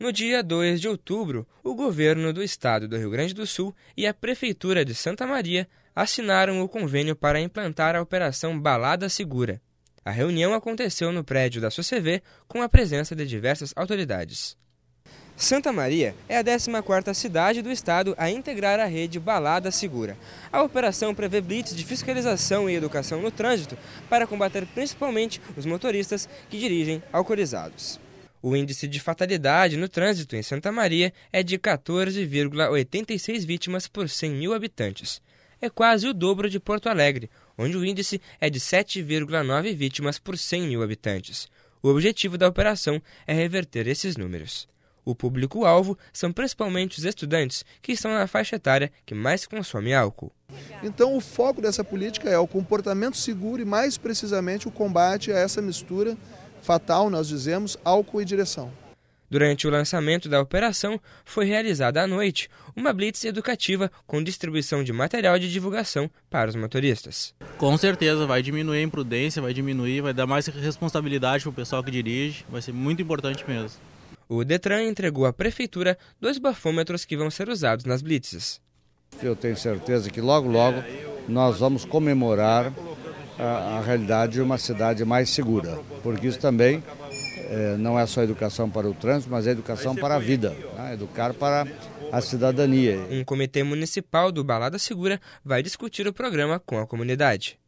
No dia 2 de outubro, o governo do estado do Rio Grande do Sul e a prefeitura de Santa Maria assinaram o convênio para implantar a operação Balada Segura. A reunião aconteceu no prédio da SOCV com a presença de diversas autoridades. Santa Maria é a 14ª cidade do estado a integrar a rede Balada Segura. A operação prevê blitz de fiscalização e educação no trânsito para combater principalmente os motoristas que dirigem alcoolizados. O índice de fatalidade no trânsito em Santa Maria é de 14,86 vítimas por 100 mil habitantes. É quase o dobro de Porto Alegre, onde o índice é de 7,9 vítimas por 100 mil habitantes. O objetivo da operação é reverter esses números. O público-alvo são principalmente os estudantes, que estão na faixa etária que mais consome álcool. Então, o foco dessa política é o comportamento seguro e, mais precisamente, o combate a essa mistura fatal, nós dizemos, álcool e direção. Durante o lançamento da operação, foi realizada à noite uma blitz educativa com distribuição de material de divulgação para os motoristas. Com certeza vai diminuir a imprudência, vai diminuir, vai dar mais responsabilidade para o pessoal que dirige, vai ser muito importante mesmo. O Detran entregou à prefeitura dois bafômetros que vão ser usados nas blitzes. Eu tenho certeza que logo logo nós vamos comemorar a, a realidade de uma cidade mais segura, porque isso também é, não é só educação para o trânsito, mas é educação para a vida, né? educar para a cidadania. Um comitê municipal do Balada Segura vai discutir o programa com a comunidade.